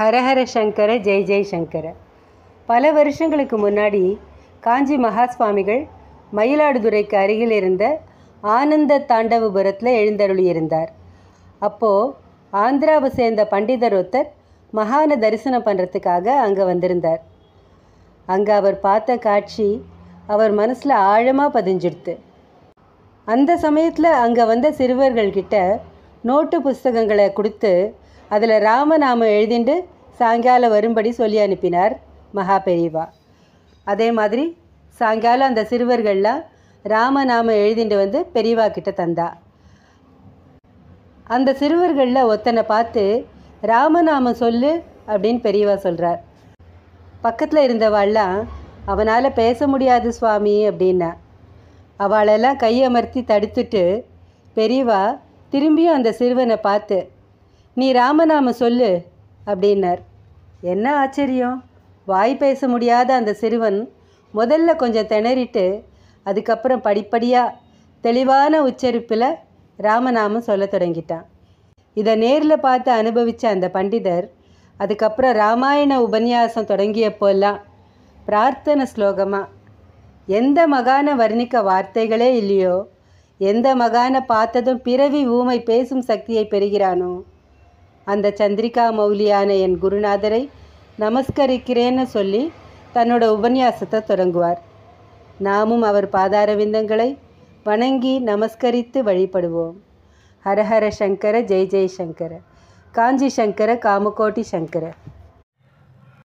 ஹரஹர சங்கர ஜெய் ஜெய் சங்கர பல வருஷங்களுக்கு முன்னாடி காஞ்சி மகா சுவாமிகள் மயிலாடுதுறைக்கு அருகில் இருந்த ஆனந்த தாண்டவபுரத்தில் எழுந்தருளியிருந்தார் அப்போது ஆந்திராவை சேர்ந்த பண்டிதர் ஒருத்தர் மகான தரிசனம் பண்ணுறதுக்காக அங்கே வந்திருந்தார் அங்கே அவர் பார்த்த காட்சி அவர் மனசில் ஆழமாக பதிஞ்சிடுத்து அந்த சமயத்தில் அங்கே வந்த சிறுவர்கள்கிட்ட நோட்டு புஸ்தகங்களை கொடுத்து அதில் ராமநாமம் எழுதிண்டு சாயங்காலம் வரும்படி சொல்லி அனுப்பினார் மகா பெரியவா அதே மாதிரி சாயங்காலம் அந்த சிறுவர்கள்லாம் ராமநாமம் எழுதிண்டு வந்து பெரியவா கிட்ட தந்தா அந்த சிறுவர்களில் ஒத்தனை பார்த்து ராமநாமம் சொல்லு அப்படின்னு பெரியவா சொல்கிறார் பக்கத்தில் இருந்தவாள்லாம் அவனால் பேச முடியாது சுவாமி அப்படின்னா அவளெல்லாம் கையமர்த்தி தடுத்துட்டு பெரியவா திரும்பியும் அந்த சிறுவனை பார்த்து நீ ராமநாம சொல்லு அப்படின்னார் என்ன ஆச்சரியம் வாய் பேச முடியாத அந்த சிறுவன் முதல்ல கொஞ்சம் திணறிட்டு அதுக்கப்புறம் படிப்படியாக தெளிவான உச்சரிப்பில் ராமநாமம் சொல்ல தொடங்கிட்டான் இதை நேரில் பார்த்து அனுபவித்த அந்த பண்டிதர் அதுக்கப்புறம் ராமாயண உபன்யாசம் தொடங்கியப்போல்லாம் பிரார்த்தனை ஸ்லோகமாக எந்த மகான வர்ணிக்க வார்த்தைகளே இல்லையோ எந்த மகான பார்த்ததும் பிறவி ஊமை பேசும் சக்தியை பெறுகிறானோ அந்த சந்திரிகா மௌலியான என் குருநாதரை நமஸ்கரிக்கிறேன்னு சொல்லி தன்னோட உபன்யாசத்தை தொடங்குவார் நாமும் அவர் பாதாரவிந்தங்களை வணங்கி நமஸ்கரித்து வழிபடுவோம் ஹரஹர சங்கர ஜெய் ஜெய் சங்கர காஞ்சி சங்கர காமகோட்டி சங்கர